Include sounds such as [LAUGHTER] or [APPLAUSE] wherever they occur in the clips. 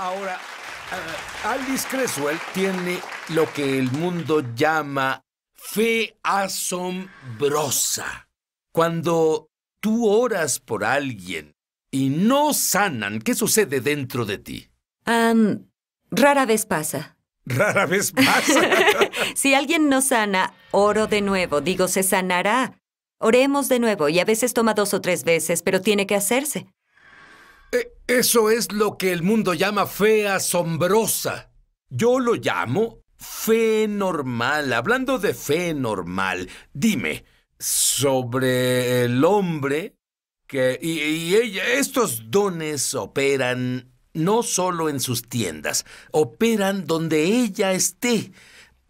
Ahora, ah, Alice Creswell tiene lo que el mundo llama fe asombrosa. Cuando tú oras por alguien y no sanan, ¿qué sucede dentro de ti? rara vez pasa. Rara vez pasa. [LAUGHS] si alguien no sana, oro de nuevo. Digo, se sanará. Oremos de nuevo y a veces toma dos o tres veces, pero tiene que hacerse. Eh, eso es lo que el mundo llama fe asombrosa. Yo lo llamo fe normal. Hablando de fe normal, dime, sobre el hombre que... Y, ella, estos dones operan no solo en sus tiendas, operan donde ella esté.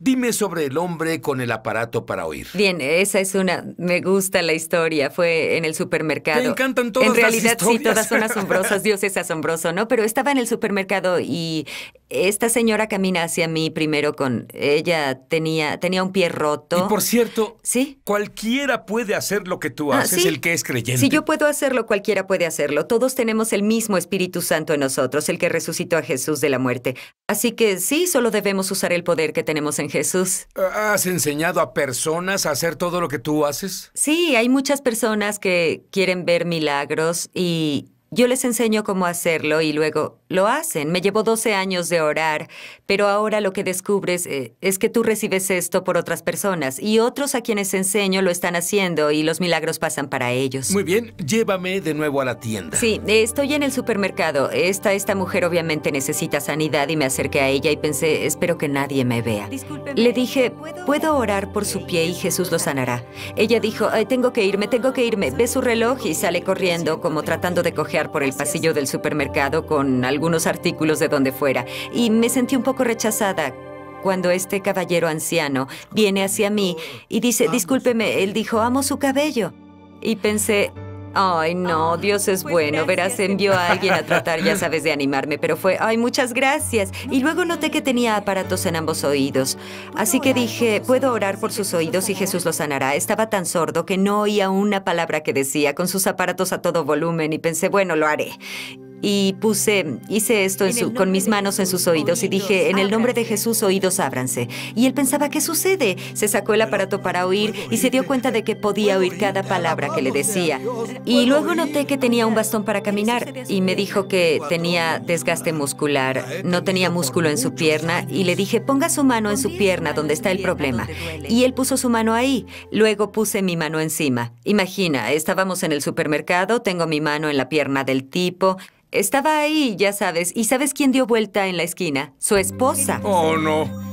Dime sobre el hombre con el aparato para oír. Bien, esa es una. Me gusta la historia. Fue en el supermercado. Me encantan todas En realidad, sí, todas son asombrosas. [LAUGHS] Dios es asombroso, ¿no? Pero estaba en el supermercado y esta señora camina hacia mí primero con ella tenía tenía un pie roto. Y por cierto, ¿Sí? cualquiera puede hacer lo que tú ah, haces, el que es creyente. Si yo puedo hacerlo, cualquiera puede hacerlo. Todos tenemos el mismo Espíritu Santo en nosotros, el que resucitó a Jesús de la muerte. Así que sí, solo debemos usar el poder que tenemos en Jesús. ¿Has enseñado a personas a hacer todo lo que tú haces? Sí, hay muchas personas que quieren ver milagros y yo les enseño cómo hacerlo y luego lo hacen. Me llevó 12 años de orar, pero ahora lo que descubres eh, es que tú recibes esto por otras personas y otros a quienes enseño lo están haciendo y los milagros pasan para ellos. Muy bien, llévame de nuevo a la tienda. Sí, estoy en el supermercado. Esta, esta mujer obviamente necesita sanidad y me acerqué a ella y pensé, espero que nadie me vea. Le dije, puedo orar por su pie y Jesús lo sanará. Ella dijo, tengo que irme, tengo que irme. Ve su reloj y sale corriendo como tratando de coger por el pasillo del supermercado con algunos artículos de donde fuera y me sentí un poco rechazada cuando este caballero anciano viene hacia mí y dice, discúlpeme, él dijo, amo su cabello. Y pensé, Ay, no, ah, Dios es pues bueno. Verás, envió a alguien a tratar, ya [LAUGHS] sabes, de animarme, pero fue, ay, muchas gracias. Y luego noté que tenía aparatos en ambos oídos. Así que dije, puedo orar por sus oídos y Jesús los sanará. Estaba tan sordo que no oía una palabra que decía, con sus aparatos a todo volumen, y pensé, bueno, lo haré y puse, hice esto con mis manos en sus oídos y dije, en el nombre de Jesús, oídos ábranse. Y él pensaba, ¿qué sucede? Se sacó el aparato para oír y se dio cuenta de que podía oír cada palabra que le decía. Y luego noté que tenía un bastón para caminar y me dijo que tenía desgaste muscular, no tenía músculo en su pierna y le dije, ponga su mano en su pierna donde está el problema. Y él puso su mano ahí. Luego puse mi mano encima. Imagina, estábamos en el supermercado, tengo mi mano en la pierna del tipo estaba ahí, ya sabes. ¿Y sabes quién dio vuelta en la esquina? Su esposa. Oh, no.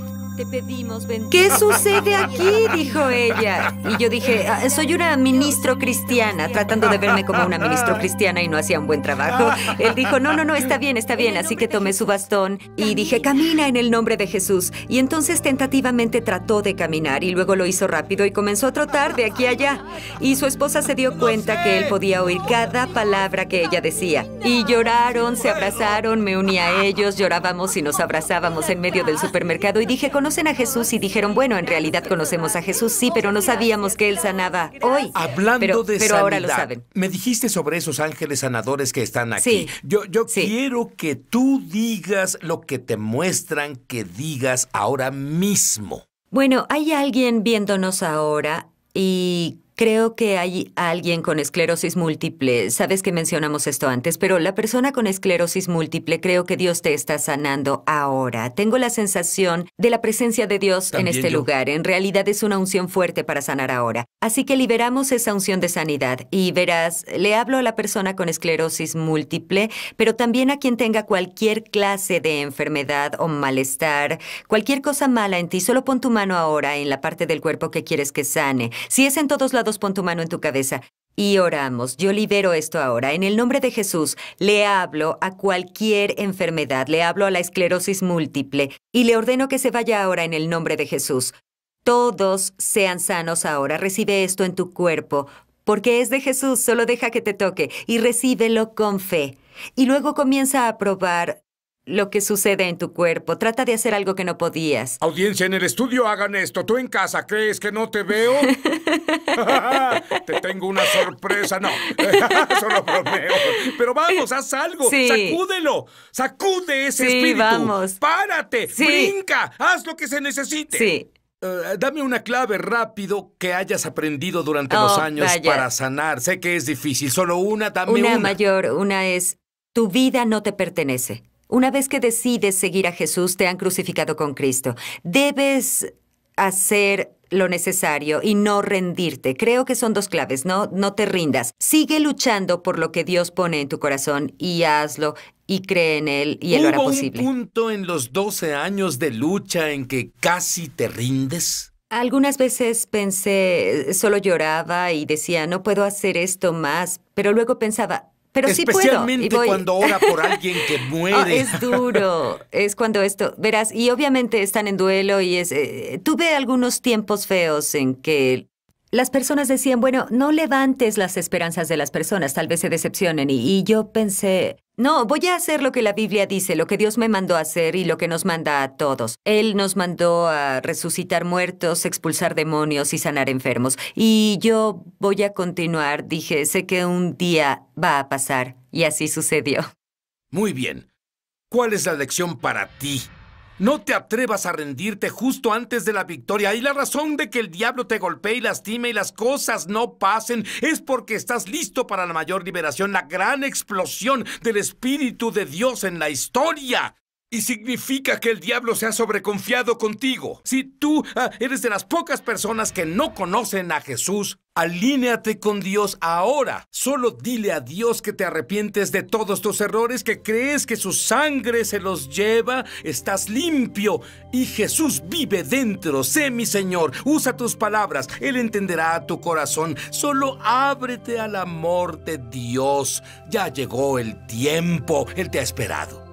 ¿Qué sucede aquí? dijo ella. Y yo dije, ah, soy una ministro cristiana, tratando de verme como una ministro cristiana y no hacía un buen trabajo. Él dijo, no, no, no, está bien, está bien. Así que tomé su bastón y dije, camina en el nombre de Jesús. Y entonces tentativamente trató de caminar y luego lo hizo rápido y comenzó a trotar de aquí a allá. Y su esposa se dio cuenta que él podía oír cada palabra que ella decía. Y lloraron, se abrazaron, me uní a ellos, llorábamos y nos abrazábamos en medio del supermercado y dije, con conocen a Jesús y dijeron, bueno, en realidad conocemos a Jesús, sí, pero no sabíamos que él sanaba hoy. Hablando pero, de pero ahora lo saben. Me dijiste sobre esos ángeles sanadores que están aquí. yo yo quiero que tú digas lo que te muestran que digas ahora mismo. Bueno, hay alguien viéndonos ahora y Creo que hay alguien con esclerosis múltiple. Sabes que mencionamos esto antes, pero la persona con esclerosis múltiple creo que Dios te está sanando ahora. Tengo la sensación de la presencia de Dios en este lugar. En realidad es una unción fuerte para sanar ahora. Así que liberamos esa unción de sanidad y verás, le hablo a la persona con esclerosis múltiple, pero también a quien tenga cualquier clase de enfermedad o malestar, cualquier cosa mala en ti, solo pon tu mano ahora en la parte del cuerpo que quieres que sane. Si es en todos lados, pon tu mano en tu cabeza. Y oramos, yo libero esto ahora. En el nombre de Jesús, le hablo a cualquier enfermedad, le hablo a la esclerosis múltiple y le ordeno que se vaya ahora en el nombre de Jesús. Todos sean sanos ahora, recibe esto en tu cuerpo, porque es de Jesús, solo deja que te toque y recíbelo con fe. Y luego comienza a probar lo que sucede en tu cuerpo. Trata de hacer algo que no podías. Audiencia en el estudio, hagan esto. ¿Tú en casa crees que no te veo? [LAUGHS] [LAUGHS] te tengo una sorpresa. No, [LAUGHS] solo bromeo. Pero vamos, haz algo. Sacúdelo. Sacude ese espíritu. vamos. Párate. Brinca. Haz lo que se necesite. Sí. Eh, dame una clave rápido que hayas aprendido durante oh, los años para sanar. Sé que es difícil, solo una, dame una. Una mayor, una es, tu vida no te pertenece. Una vez que decides seguir a Jesús, te han crucificado con Cristo. Debes hacer lo necesario y no rendirte. Creo que son dos claves, ¿no? No te rindas. Sigue luchando por lo que Dios pone en tu corazón y hazlo y cree en Él y Él lo hará posible. ¿Hubo un punto en los 12 años de lucha en que casi te rindes? Algunas veces pensé, solo lloraba y decía, no puedo hacer esto más, pero luego pensaba, pero sí cuando ora por alguien que [LAUGHS] muere. es duro, es cuando esto, verás, y obviamente están en duelo y es... Eh, tuve algunos tiempos feos en que las personas decían, bueno, no levantes las esperanzas de las personas, tal vez se decepcionen. y yo pensé, no, voy a hacer lo que la Biblia dice, lo que Dios me mandó a hacer y lo que nos manda a todos. Él nos mandó a resucitar muertos, expulsar demonios y sanar enfermos. Y yo voy a continuar, dije, sé que un día va a pasar. Y así sucedió. Muy bien. ¿Cuál es la lección para ti? No te atrevas a rendirte justo antes de la victoria. Y la razón de que el diablo te golpee y lastime y las cosas no pasen es porque estás listo para la mayor liberación, la gran explosión del Espíritu de Dios en la historia. Y significa que el diablo se ha sobreconfiado contigo. Si tú ah, eres de las pocas personas que no conocen a Jesús, Alíneate con Dios ahora. Solo dile a Dios que te arrepientes de todos tus errores, que crees que su sangre se los lleva. Estás limpio y Jesús vive dentro. Sé mi Señor. Usa tus palabras. Él entenderá tu corazón. Solo ábrete al amor de Dios. Ya llegó el tiempo. Él te ha esperado.